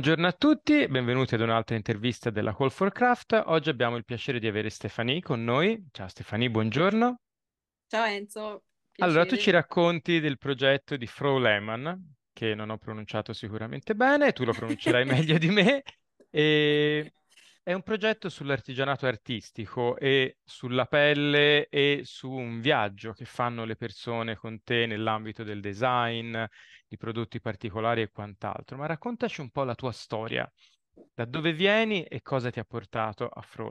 Buongiorno a tutti, benvenuti ad un'altra intervista della Call for Craft. Oggi abbiamo il piacere di avere Stefanie con noi. Ciao Stefanie, buongiorno. Ciao Enzo. Piacere. Allora, tu ci racconti del progetto di Frau Lehmann, che non ho pronunciato sicuramente bene, tu lo pronuncerai meglio di me. E è un progetto sull'artigianato artistico e sulla pelle e su un viaggio che fanno le persone con te nell'ambito del design, di prodotti particolari e quant'altro. Ma raccontaci un po' la tua storia, da dove vieni e cosa ti ha portato a Frau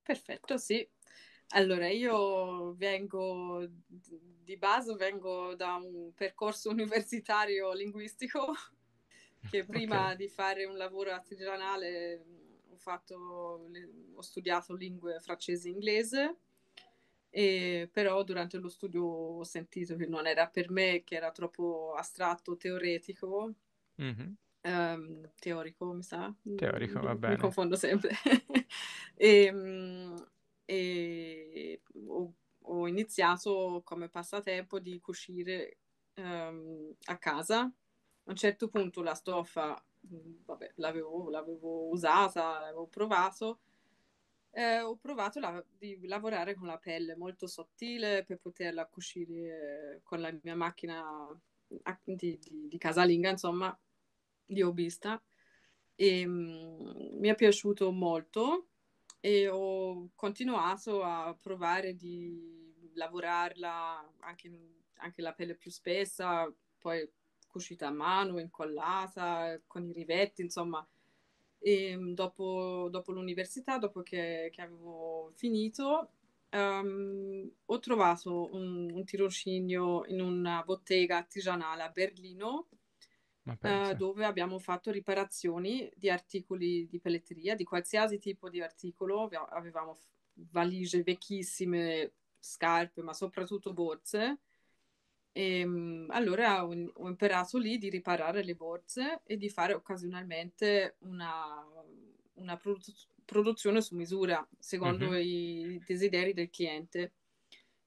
Perfetto, sì. Allora, io vengo di base, vengo da un percorso universitario linguistico che prima okay. di fare un lavoro artigianale fatto, ho studiato lingue francese e inglese, e però durante lo studio ho sentito che non era per me, che era troppo astratto, teoretico. Mm-hmm. Um, teorico, mi sa. Teorico, va bene. Mi confondo sempre. e, um, e ho, ho, iniziato come passatempo di cucire um, a casa. A un certo punto la stoffa vabbè, l'avevo, l'avevo usata, l'avevo provato. Eh, ho provato la, di lavorare con la pelle molto sottile per poterla cucire eh, con la mia macchina ah, di, di, di casalinga, insomma, di hobbyista. E, ehm, mh, mi è piaciuto molto e ho continuato a provare di lavorarla anche, anche la pelle più spessa, poi cucita a mano, incollata, con i rivetti, insomma. E ehm, dopo, dopo l'università, dopo che, che avevo finito, um, ho trovato un, un, tirocinio in una bottega artigianale a Berlino, uh, dove abbiamo fatto riparazioni di articoli di pelletteria, di qualsiasi tipo di articolo. Avevamo valigie vecchissime, scarpe, ma soprattutto borse. E, ehm, allora ho, ho imparato lì di riparare le borse e di fare occasionalmente una, una produ- produzione su misura, secondo mm-hmm. i desideri del cliente.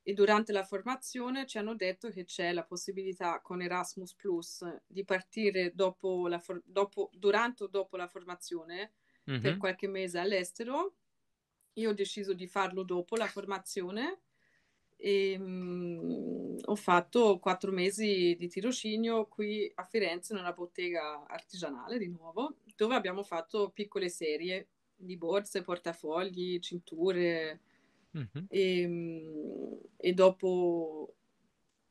E durante la formazione ci hanno detto che c'è la possibilità con Erasmus Plus di partire dopo la for- dopo, durante o dopo la formazione mm-hmm. per qualche mese all'estero. Io ho deciso di farlo dopo la formazione e, mh, mm, ho fatto quattro mesi di tirocinio qui a Firenze in una bottega artigianale di nuovo, dove abbiamo fatto piccole serie di borse, portafogli, cinture. Mm-hmm. E, mm, e dopo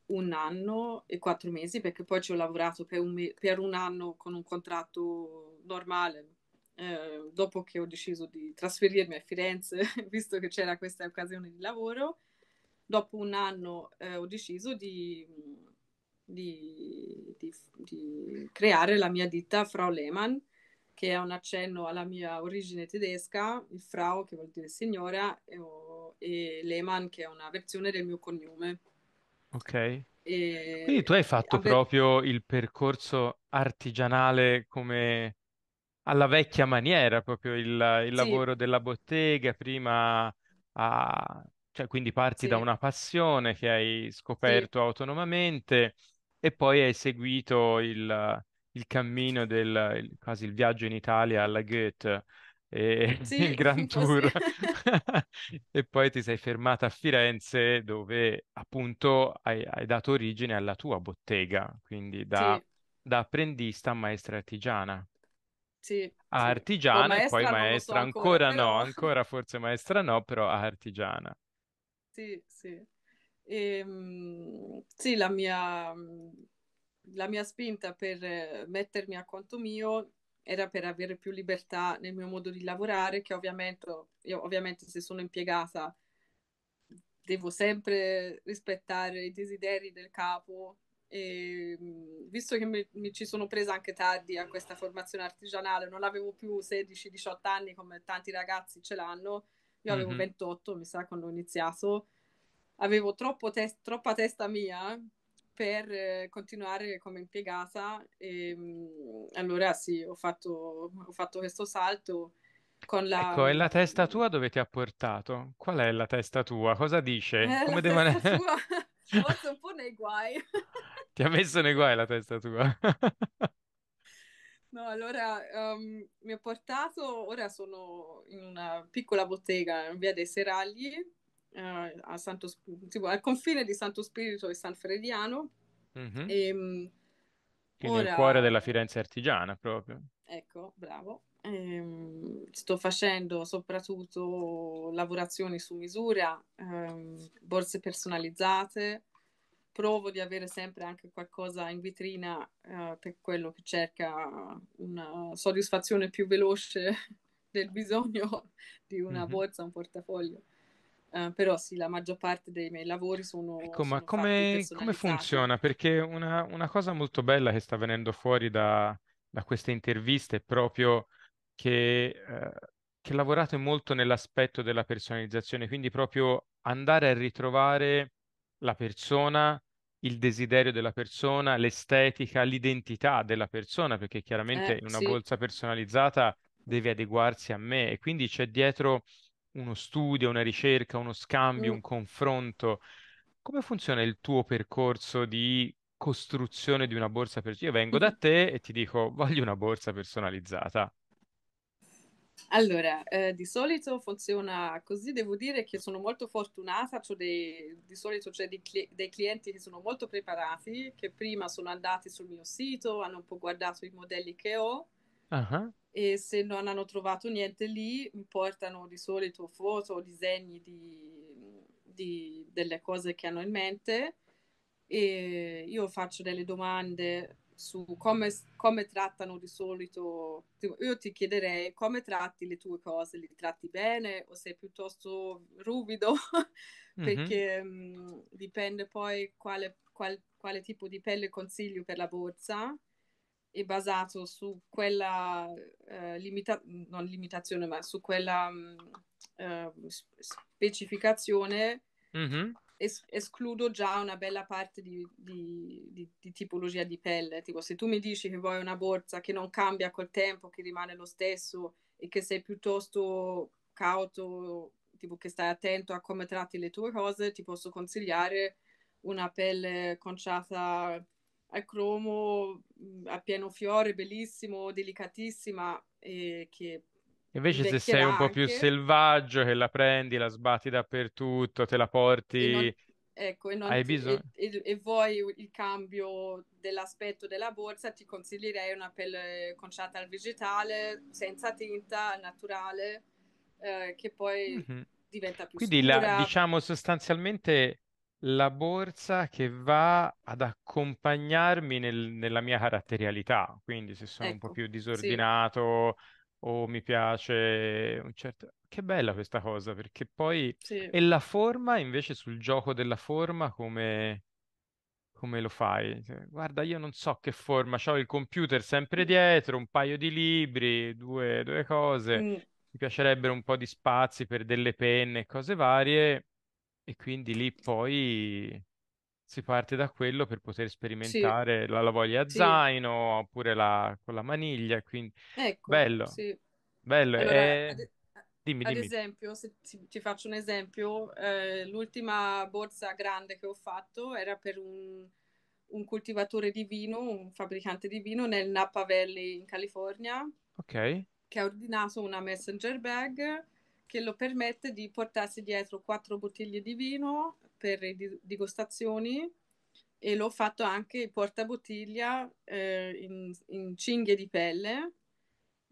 un anno e quattro mesi, perché poi ci ho lavorato per un, me- per un anno con un contratto normale. Eh, dopo che ho deciso di trasferirmi a Firenze, visto che c'era questa occasione di lavoro, dopo un anno eh, ho deciso di, di, di, di, creare la mia ditta Frau Lehmann, che è un accenno alla mia origine tedesca, il Frau che vuol dire signora e, e Lehmann che è una versione del mio cognome. Ok. E... Quindi tu hai fatto Vabbè... proprio il percorso artigianale come alla vecchia maniera, proprio il, il sì. lavoro della bottega, prima a cioè, quindi parti da una passione che hai sì, scoperto autonomamente e poi hai seguito il, il cammino del il- quasi il viaggio in Italia alla Goethe e il sì, Grand un po' Tour. E poi ti sei fermata a Firenze dove appunto hai, hai dato origine alla tua bottega, quindi da, Sì, da apprendista a maestra artigiana sì, sì. O artigiana e poi maestra non lo so maestra, ancora, ancora no, ancora forse maestra no, però artigiana sì, sì. E, ehm, sì, la mia, la mia spinta per eh, mettermi a conto mio era per avere più libertà nel mio modo di lavorare, che ovviamente, io, ovviamente se sono impiegata devo sempre rispettare i desideri del capo. E, visto che mi, mi, ci sono presa anche tardi a questa formazione artigianale, non avevo più 16-18 anni come tanti ragazzi ce l'hanno, io avevo mm-hmm. 28, mi sa, quando ho iniziato. Avevo te- troppa testa mia per eh, continuare come impiegata. E, mh, mm, allora sì, ho fatto, ho fatto questo salto. La... Ecco, e la testa tua dove ti ha portato? Qual è la testa tua? Cosa dice? Eh, Come devono... testa tua forse un po' nei guai. ti ha messo nei guai la testa tua? No, allora um, mi ho portato, ora sono in una piccola bottega in via dei Seragli, uh, Santo, tipo, al confine di Santo Spirito e San Frediano. Mm-hmm. Ehm, e, um, Quindi ora... il cuore della Firenze artigiana proprio. Ecco, bravo. Ehm, sto facendo soprattutto lavorazioni su misura, ehm, borse personalizzate, provo di avere sempre anche qualcosa in vitrina uh, per quello che cerca una soddisfazione più veloce del bisogno di una mm-hmm. borsa, un portafoglio. Uh, però sì, la maggior parte dei miei lavori sono. Ecco, ma sono come, come, funziona? Perché una, una, cosa molto bella che sta venendo fuori da, da queste interviste è proprio che, eh, che lavorate molto nell'aspetto della personalizzazione, quindi proprio andare a ritrovare la persona, il desiderio della persona, l'estetica, l'identità della persona, perché chiaramente eh, una sì. borsa personalizzata deve adeguarsi a me e quindi c'è dietro uno studio, una ricerca, uno scambio, mm. un confronto. Come funziona il tuo percorso di costruzione di una borsa personalizzata? Io vengo da te e ti dico voglio una borsa personalizzata. Allora, eh, di solito funziona così, devo dire che sono molto fortunata, cioè dei, di solito c'è dei, cli- dei, clienti che sono molto preparati, che prima sono andati sul mio sito, hanno un po' guardato i modelli che ho uh-huh. e se non hanno trovato niente lì mi portano di solito foto, o disegni di, di, delle cose che hanno in mente e io faccio delle domande su come, come, trattano di solito, io ti chiederei come tratti le tue cose, le tratti bene o sei piuttosto ruvido, perché mm-hmm. mh, dipende poi quale, qual, quale tipo di pelle consiglio per la borsa è basato su quella eh, limita- non limitazione, ma su quella mh, mhmm, eh, specificazione mm-hmm es- escludo già una bella parte di, di, di, di, tipologia di pelle. Tipo, se tu mi dici che vuoi una borsa che non cambia col tempo, che rimane lo stesso e che sei piuttosto cauto, tipo che stai attento a come tratti le tue cose, ti posso consigliare una pelle conciata al cromo mm, a pieno fiore, bellissimo, delicatissima, e che Invece se sei un po' anche. più selvaggio, che la prendi, la sbatti dappertutto, te la porti, non, ecco, e, non, hai bisogno... E, e, vuoi il cambio dell'aspetto della borsa, ti consiglierei una pelle conciata al vegetale, senza tinta, naturale, eh, che poi mm-hmm. diventa più Quindi la, diciamo sostanzialmente la borsa che va ad accompagnarmi nel, nella mia caratterialità, quindi se sono un po' ecco, più disordinato o mi piace un certo... Che bella questa cosa, perché poi... Sì. E la forma, invece, sul gioco della forma, come, come lo fai? guarda, io non so che forma, ho il computer sempre dietro, un paio di libri, due, due cose, mm. mi piacerebbero un po' di spazi per delle penne, e cose varie, e quindi lì poi si parte da quello per poter sperimentare la lavoglia a sì. zaino oppure la, con la maniglia, quindi ecco, bello, sì. bello. Allora, eh, ad, dimmi, dimmi. esempio, se ti, ti, faccio un esempio, eh, l'ultima borsa grande che ho fatto era per un, un, coltivatore di vino, un fabbricante di vino nel Napa Valley in California, Ok. che ha ordinato una messenger bag che lo permette di portarsi dietro quattro bottiglie di vino per le degustazioni e l'ho fatto anche portabottiglia eh, in, in cinghie di pelle,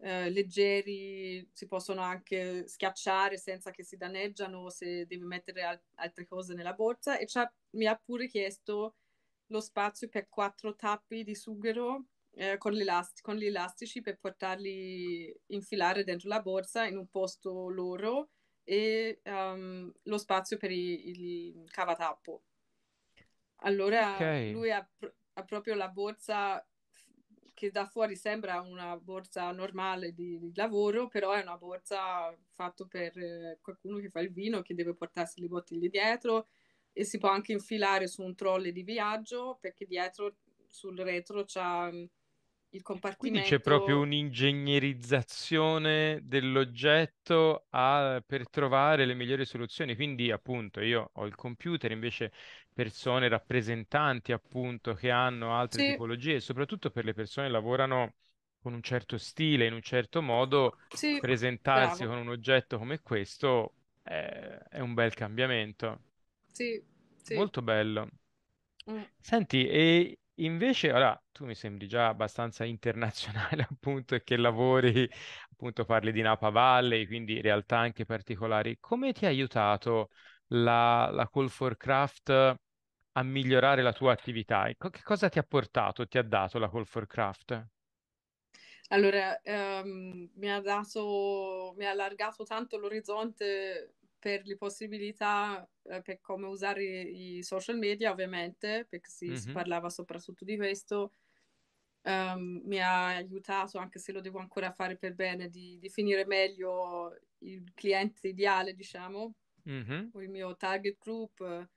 eh, leggeri, si possono anche schiacciare senza che si danneggiano se devi mettere al- altre cose nella borsa e mi ha pure chiesto lo spazio per quattro tappi di sughero eh, con, gli con gli elastici per portarli infilare dentro la borsa in un posto loro e um, lo spazio per i, il cavatappo. Allora okay. lui ha, pr- ha, proprio la borsa che da fuori sembra una borsa normale di, di lavoro, però è una borsa fatta per eh, qualcuno che fa il vino, che deve portarsi le bottiglie dietro e si può anche infilare su un trolley di viaggio perché dietro sul retro c'è il compartimento. Quindi c'è proprio un'ingegnerizzazione dell'oggetto a, per trovare le migliori soluzioni. Quindi, appunto, io ho il computer, invece persone rappresentanti, appunto, che hanno altre sì. tipologie, soprattutto per le persone che lavorano con un certo stile, in un certo modo, sì, presentarsi bravo. con un oggetto come questo è, eh, è un bel cambiamento. Sì, sì. Molto bello. Mm. Senti, e Invece, ora tu mi sembri già abbastanza internazionale, appunto, e che lavori, appunto, parli di Napa Valley, quindi realtà anche particolari. Come ti ha aiutato la, la Call for Craft a migliorare la tua attività? Che cosa ti ha portato, ti ha dato la Call for Craft? Allora, um, mi ha dato, mi ha allargato tanto l'orizzonte per le possibilità, eh, per come usare i social media ovviamente, perché si, mm-hmm. si mhm. parlava soprattutto di questo, um, mi ha aiutato, anche se lo devo ancora fare per bene, di definire meglio il cliente ideale, diciamo, mm-hmm. o il mio target group.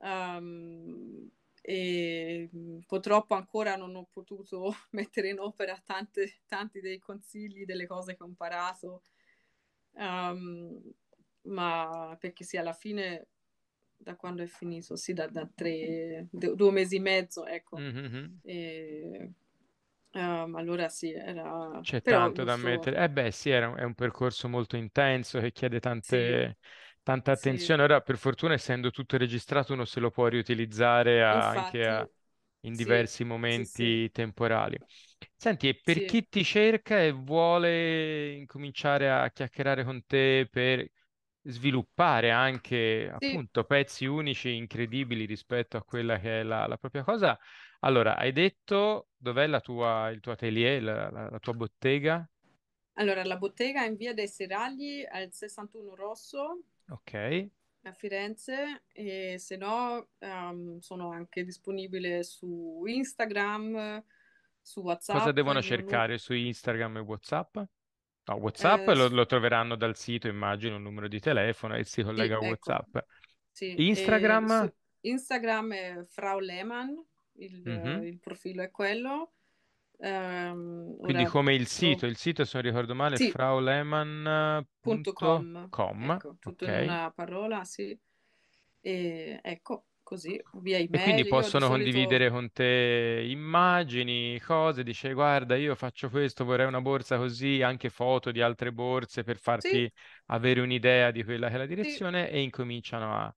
Um, e mm, purtroppo ancora non ho potuto mettere in opera tante, tanti dei consigli delle cose che ho imparato. Um, ma perché sì, alla fine da quando è finito, sì, da, da tre, due mesi e mezzo, ecco. Mm-hmm. E, um, allora sì, era... C'è Però tanto da so... mettere. Eh beh, sì, era, è un percorso molto intenso che chiede tante... Sì. Tanta attenzione, sì. ora per fortuna essendo tutto registrato uno se lo può riutilizzare a, Infatti, anche a, in diversi sì, momenti temporali. Senti, e per chi ti cerca e vuole incominciare a chiacchierare con te per sviluppare anche sì. appunto pezzi unici incredibili rispetto a quella che è la, la propria cosa. Allora, hai detto dov'è la tua, il tuo atelier, la, la, la tua bottega? Allora, la bottega è in via dei Seragli al 61 Rosso. Ok. A Firenze e se no um, sono anche disponibile su Instagram, su WhatsApp. Cosa devono cercare su Instagram e WhatsApp? No, WhatsApp eh, lo, lo, troveranno dal sito, immagino, un numero di telefono e si collega sì, a ecco. WhatsApp. Ecco. Sì, Instagram? Eh, Instagram è Frau Lehmann, il, mm-hmm. il profilo è quello. Um, Quindi ora... come il boh sito, il sito se non ricordo male sì. fraulehmann.com. Ecco, tutto okay. in una parola, sì. E, ecco, così via email. E quindi possono solito... condividere con te immagini, cose, dice guarda io faccio questo, vorrei una borsa così, anche foto di altre borse per farti sì. avere un'idea di quella che è la direzione sì. e incominciano a,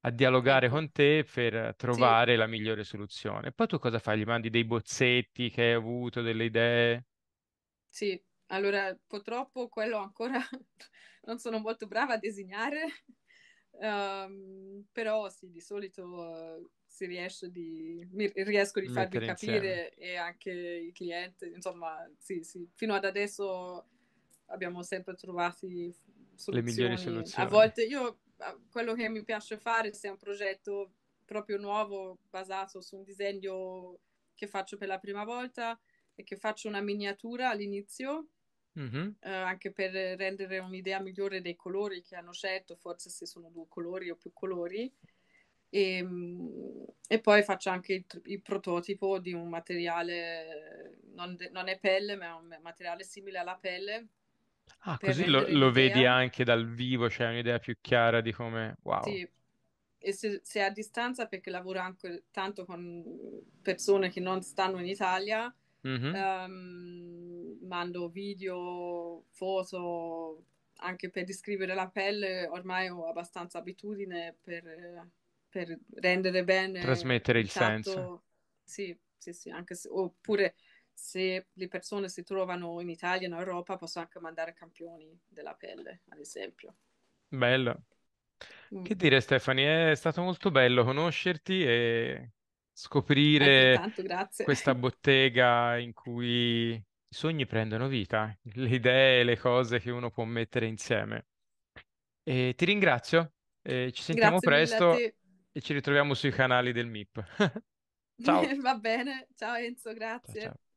a, dialogare certo. con te per trovare sì. la migliore soluzione. E poi tu cosa fai? Gli mandi dei bozzetti che hai avuto, delle idee? Sì, allora purtroppo quello ancora non sono molto brava a disegnare Um, però sì, di solito eh, si riesce di, mi, riesco di farvi capire insieme. e anche i clienti, insomma, sì, sì, fino ad adesso abbiamo sempre trovato le migliori soluzioni. A volte io quello che mi piace fare se è un progetto proprio nuovo basato su un disegno che faccio per la prima volta e che faccio una miniatura all'inizio Mm-hmm. Eh, anche per rendere un'idea migliore dei colori che hanno scelto, forse se sono due colori o più colori. E, ehm, e poi faccio anche il, il, prototipo di un materiale, non, de, non, è pelle, ma è un materiale simile alla pelle. Ah, così lo, lo vedi anche dal vivo, c'è cioè un'idea più chiara di come... Wow. Sì. E se, se a distanza, perché lavoro anche tanto con persone che non stanno in Italia, Mm-hmm. Um, mando video, foto, anche per descrivere la pelle, ormai ho abbastanza abitudine per, per rendere bene. Trasmettere il tatto. senso. Sì, sì, sì, anche se, oppure se le persone si trovano in Italia, in Europa, posso anche mandare campioni della pelle, ad esempio. Bello. Che mm. dire, Stefani, è stato molto bello conoscerti e scoprire questa bottega in cui i sogni prendono vita, le idee, le cose che uno può mettere insieme. E ti ringrazio, eh, ci sentiamo Grazie presto e ci ritroviamo sui canali del MIP. ciao. Va bene, ciao Enzo, grazie. Ciao, ciao.